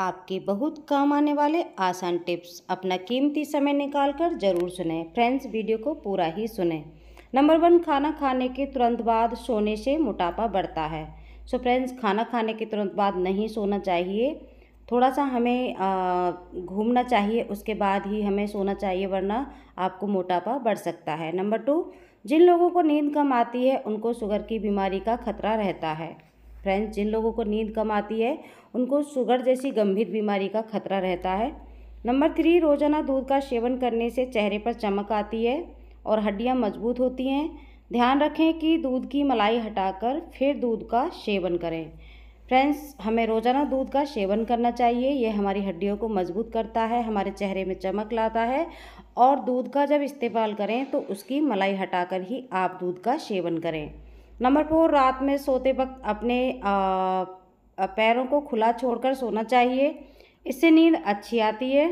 आपके बहुत काम आने वाले आसान टिप्स अपना कीमती समय निकालकर जरूर सुने फ्रेंड्स वीडियो को पूरा ही सुने नंबर वन खाना खाने के तुरंत बाद सोने से मोटापा बढ़ता है सो फ्रेंड्स खाना खाने के तुरंत बाद नहीं सोना चाहिए थोड़ा सा हमें घूमना चाहिए उसके बाद ही हमें सोना चाहिए वरना आपको मोटापा बढ़ सकता है नंबर टू जिन लोगों को नींद कम आती है उनको शुगर की बीमारी का खतरा रहता है फ्रेंड्स जिन लोगों को नींद कम आती है उनको शुगर जैसी गंभीर बीमारी का खतरा रहता है नंबर थ्री रोजाना दूध का सेवन करने से चेहरे पर चमक आती है और हड्डियाँ मजबूत होती हैं ध्यान रखें कि दूध की मलाई हटाकर फिर दूध का सेवन करें फ्रेंड्स हमें रोज़ाना दूध का सेवन करना चाहिए यह हमारी हड्डियों को मजबूत करता है हमारे चेहरे में चमक लाता है और दूध का जब इस्तेमाल करें तो उसकी मलाई हटाकर ही आप दूध का सेवन करें नंबर फोर रात में सोते वक्त अपने पैरों को खुला छोड़कर सोना चाहिए इससे नींद अच्छी आती है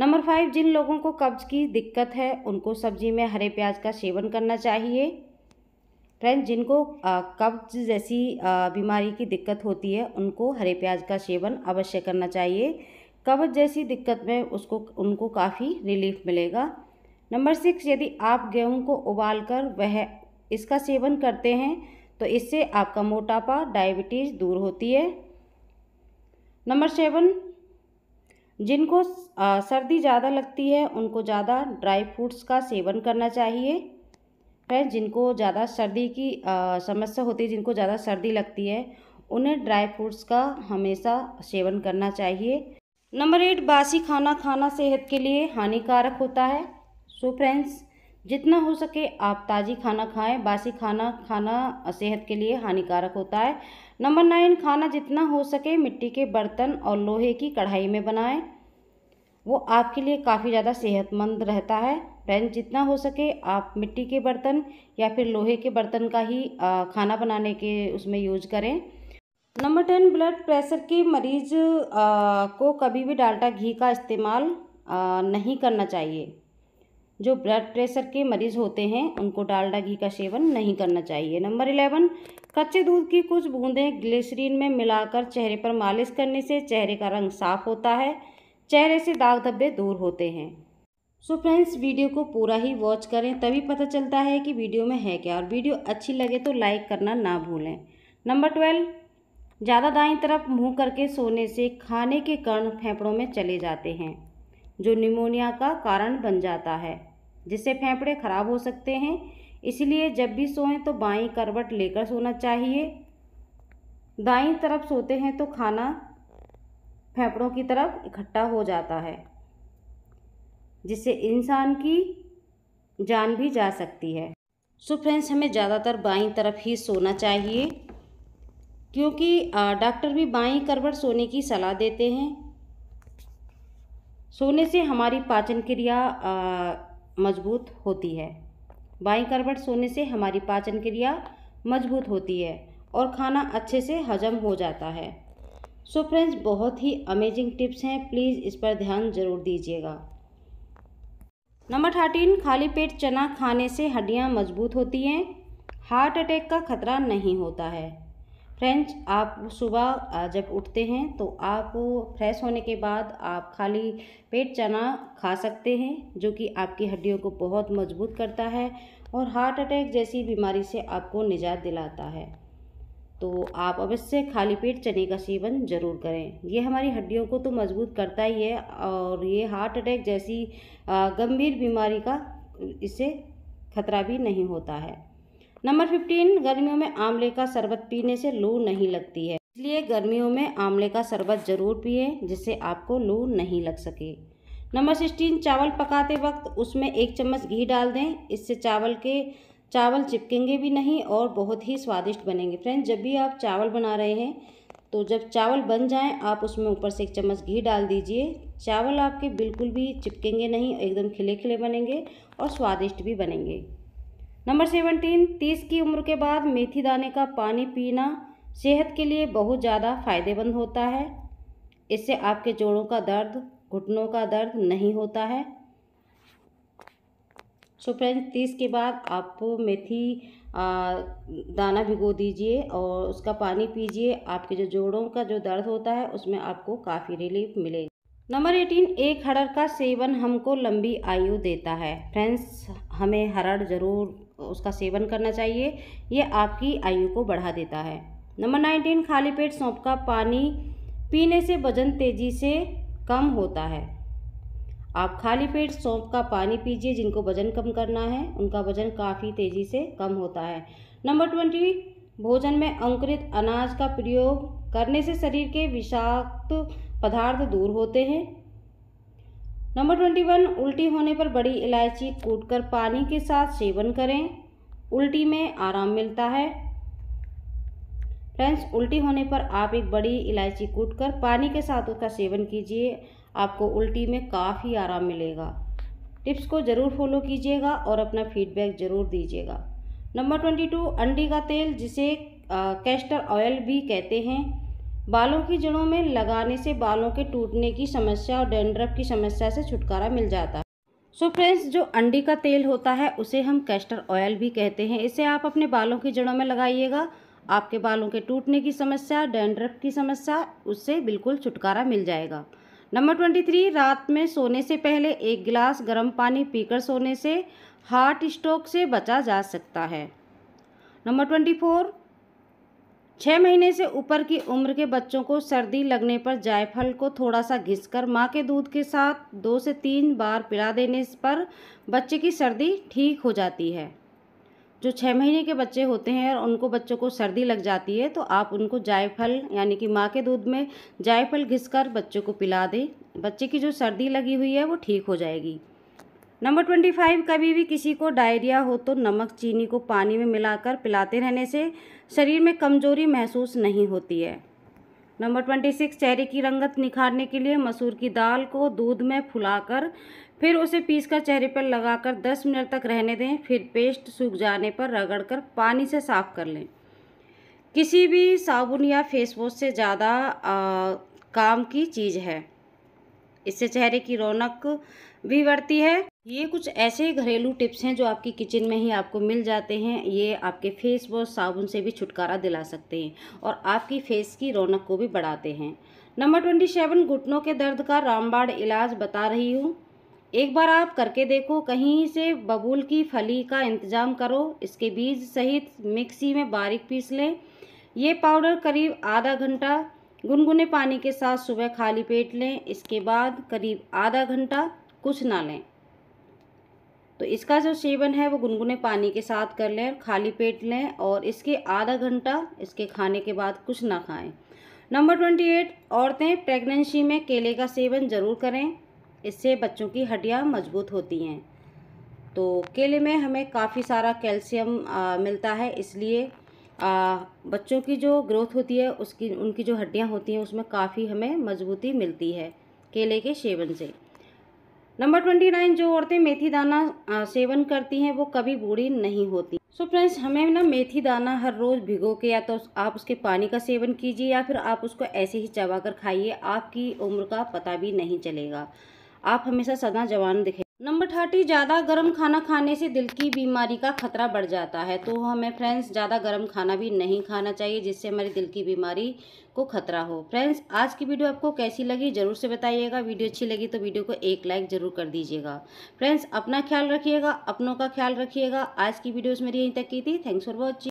नंबर फाइव जिन लोगों को कब्ज की दिक्कत है उनको सब्जी में हरे प्याज का सेवन करना चाहिए फ्रेंड जिनको कब्ज जैसी बीमारी की दिक्कत होती है उनको हरे प्याज का सेवन अवश्य करना चाहिए कब्ज जैसी दिक्कत में उसको उनको काफ़ी रिलीफ मिलेगा नंबर सिक्स यदि आप गेहूं को उबालकर वह इसका सेवन करते हैं तो इससे आपका मोटापा डायबिटीज़ दूर होती है नंबर सेवन जिनको सर्दी ज़्यादा लगती है उनको ज़्यादा ड्राई फ्रूट्स का सेवन करना चाहिए फ्रेंड्स जिनको ज़्यादा सर्दी की समस्या होती है जिनको ज़्यादा सर्दी लगती है उन्हें ड्राई फ्रूट्स का हमेशा सेवन करना चाहिए नंबर एट बासी खाना खाना सेहत के लिए हानिकारक होता है सो फ्रेंड्स जितना हो सके आप ताज़ी खाना खाएं बासी खाना खाना सेहत के लिए हानिकारक होता है नंबर नाइन खाना जितना हो सके मिट्टी के बर्तन और लोहे की कढ़ाई में बनाएं वो आपके लिए काफ़ी ज़्यादा सेहतमंद रहता है फ्रेंड्स जितना हो सके आप मिट्टी के बर्तन या फिर लोहे के बर्तन का ही खाना बनाने के उसमें यूज करें नंबर टेन ब्लड प्रेशर के मरीज को कभी भी डाल्टा घी का इस्तेमाल नहीं करना चाहिए जो ब्लड प्रेशर के मरीज होते हैं उनको डालडा घी का सेवन नहीं करना चाहिए नंबर इलेवन कच्चे दूध की कुछ बूंदें ग्लिसरीन में मिलाकर चेहरे पर मालिश करने से चेहरे का रंग साफ होता है चेहरे से दाग धब्बे दूर होते हैं सो so फ्रेंड्स वीडियो को पूरा ही वॉच करें तभी पता चलता है कि वीडियो में है क्या और वीडियो अच्छी लगे तो लाइक करना ना भूलें नंबर ट्वेल्व ज़्यादा दाई तरफ मुंह करके सोने से खाने के कर्ण फेफड़ों में चले जाते हैं जो निमोनिया का कारण बन जाता है जिससे फेफड़े खराब हो सकते हैं इसलिए जब भी सोएं तो बाई करवट लेकर सोना चाहिए दाईं तरफ सोते हैं तो खाना फेफड़ों की तरफ इकट्ठा हो जाता है जिससे इंसान की जान भी जा सकती है सो so फ्रेंड्स हमें ज़्यादातर बाईं तरफ ही सोना चाहिए क्योंकि डॉक्टर भी बाईं करवट सोने की सलाह देते हैं सोने से हमारी पाचन क्रिया मजबूत होती है बाई करवट सोने से हमारी पाचन क्रिया मजबूत होती है और खाना अच्छे से हजम हो जाता है सो so फ्रेंड्स बहुत ही अमेजिंग टिप्स हैं प्लीज़ इस पर ध्यान ज़रूर दीजिएगा नंबर थर्टीन खाली पेट चना खाने से हड्डियां मजबूत होती हैं हार्ट अटैक का खतरा नहीं होता है फ्रेंच आप सुबह जब उठते हैं तो आप फ्रेश होने के बाद आप खाली पेट चना खा सकते हैं जो कि आपकी हड्डियों को बहुत मजबूत करता है और हार्ट अटैक जैसी बीमारी से आपको निजात दिलाता है तो आप अवश्य खाली पेट चने का सेवन ज़रूर करें ये हमारी हड्डियों को तो मजबूत करता ही है और ये हार्ट अटैक जैसी गंभीर बीमारी का इससे खतरा भी नहीं होता है नंबर फिफ्टीन गर्मियों में आंवले का शरबत पीने से लू नहीं लगती है इसलिए गर्मियों में आंवले का शरबत ज़रूर पिए जिससे आपको लू नहीं लग सके नंबर सिक्सटीन चावल पकाते वक्त उसमें एक चम्मच घी डाल दें इससे चावल के चावल चिपकेंगे भी नहीं और बहुत ही स्वादिष्ट बनेंगे फ्रेंड्स जब भी आप चावल बना रहे हैं तो जब चावल बन जाएं आप उसमें ऊपर से एक चम्मच घी डाल दीजिए चावल आपके बिल्कुल भी चिपकेंगे नहीं एकदम खिले खिले बनेंगे और स्वादिष्ट भी बनेंगे नंबर सेवनटीन तीस की उम्र के बाद मेथी दाने का पानी पीना सेहत के लिए बहुत ज़्यादा फायदेमंद होता है इससे आपके जोड़ों का दर्द घुटनों का दर्द नहीं होता है सो फ्रेंड्स तीस के बाद आप मेथी आ, दाना भिगो दीजिए और उसका पानी पीजिए आपके जो जोड़ों का जो दर्द होता है उसमें आपको काफ़ी रिलीफ मिलेगी नंबर एटीन एक हरड़ का सेवन हमको लंबी आयु देता है फ्रेंड्स हमें हरड़ ज़रूर उसका सेवन करना चाहिए यह आपकी आयु को बढ़ा देता है नंबर नाइनटीन खाली पेट सौंप का पानी पीने से वजन तेज़ी से कम होता है आप खाली पेट सौंप का पानी पीजिए जिनको वजन कम करना है उनका वजन काफ़ी तेज़ी से कम होता है नंबर ट्वेंटी भोजन में अंकुरित अनाज का प्रयोग करने से शरीर के विषाक्त पदार्थ दूर होते हैं नंबर ट्वेंटी वन उल्टी होने पर बड़ी इलायची कूटकर पानी के साथ सेवन करें उल्टी में आराम मिलता है फ्रेंड्स उल्टी होने पर आप एक बड़ी इलायची कूटकर पानी के साथ उसका सेवन कीजिए आपको उल्टी में काफ़ी आराम मिलेगा टिप्स को ज़रूर फॉलो कीजिएगा और अपना फीडबैक ज़रूर दीजिएगा नंबर ट्वेंटी टू अंडी का तेल जिसे कैस्टर ऑयल भी कहते हैं बालों की जड़ों में लगाने से बालों के टूटने की समस्या और डेंड्रफ की समस्या से छुटकारा मिल जाता है सो फ्रेंड्स जो अंडी का तेल होता है उसे हम कैस्टर ऑयल भी कहते हैं इसे आप अपने बालों की जड़ों में लगाइएगा आपके बालों के टूटने की समस्या डेंड्रफ की समस्या उससे बिल्कुल छुटकारा मिल जाएगा नंबर ट्वेंटी थ्री रात में सोने से पहले एक गिलास गर्म पानी पीकर सोने से हार्ट स्ट्रोक से बचा जा सकता है नंबर ट्वेंटी फोर छः महीने से ऊपर की उम्र के बच्चों को सर्दी लगने पर जायफल को थोड़ा सा घिसकर मां के दूध के साथ दो से तीन बार पिला देने पर बच्चे की सर्दी ठीक हो जाती है जो छः महीने के बच्चे होते हैं और उनको बच्चों को सर्दी लग जाती है तो आप उनको जायफल यानी कि माँ के दूध में जायफल घिसकर बच्चों को पिला दें बच्चे की जो सर्दी लगी हुई है वो ठीक हो जाएगी नंबर ट्वेंटी फाइव कभी भी किसी को डायरिया हो तो नमक चीनी को पानी में मिलाकर पिलाते रहने से शरीर में कमजोरी महसूस नहीं होती है नंबर ट्वेंटी सिक्स चेहरे की रंगत निखारने के लिए मसूर की दाल को दूध में फुलाकर फिर उसे पीसकर चेहरे पर लगाकर दस मिनट तक रहने दें फिर पेस्ट सूख जाने पर रगड़कर पानी से साफ कर लें किसी भी साबुन या फेस वॉश से ज़्यादा काम की चीज़ है इससे चेहरे की रौनक भी बढ़ती है ये कुछ ऐसे घरेलू टिप्स हैं जो आपकी किचन में ही आपको मिल जाते हैं ये आपके फेस वॉश साबुन से भी छुटकारा दिला सकते हैं और आपकी फेस की रौनक को भी बढ़ाते हैं नंबर ट्वेंटी सेवन घुटनों के दर्द का रामबाड़ इलाज बता रही हूँ एक बार आप करके देखो कहीं से बबूल की फली का इंतज़ाम करो इसके बीज सहित मिक्सी में बारीक पीस लें ये पाउडर करीब आधा घंटा गुनगुने पानी के साथ सुबह खाली पेट लें इसके बाद करीब आधा घंटा कुछ ना लें तो इसका जो सेवन है वो गुनगुने पानी के साथ कर लें खाली पेट लें और इसके आधा घंटा इसके खाने के बाद कुछ ना खाएं नंबर ट्वेंटी एट औरतें प्रेगनेंसी में केले का सेवन ज़रूर करें इससे बच्चों की हड्डियाँ मजबूत होती हैं तो केले में हमें काफ़ी सारा कैल्शियम मिलता है इसलिए आ, बच्चों की जो ग्रोथ होती है उसकी उनकी जो हड्डियाँ होती हैं उसमें काफ़ी हमें मजबूती मिलती है केले के सेवन से नंबर ट्वेंटी नाइन जो औरतें मेथी दाना सेवन करती हैं वो कभी बूढ़ी नहीं होती सो so फ्रेंड्स हमें ना मेथी दाना हर रोज़ भिगो के या तो आप उसके पानी का सेवन कीजिए या फिर आप उसको ऐसे ही चबा कर खाइए आपकी उम्र का पता भी नहीं चलेगा आप हमेशा सदा जवान दिखे नंबर थर्टी ज़्यादा गर्म खाना खाने से दिल की बीमारी का खतरा बढ़ जाता है तो हमें फ्रेंड्स ज़्यादा गर्म खाना भी नहीं खाना चाहिए जिससे हमारी दिल की बीमारी को खतरा हो फ्रेंड्स आज की वीडियो आपको कैसी लगी ज़रूर से बताइएगा वीडियो अच्छी लगी तो वीडियो को एक लाइक ज़रूर कर दीजिएगा फ्रेंड्स अपना ख्याल रखिएगा अपनों का ख्याल रखिएगा आज की वीडियोज़ मेरी यहीं तक की थी थैंक्स फॉर वॉचिंग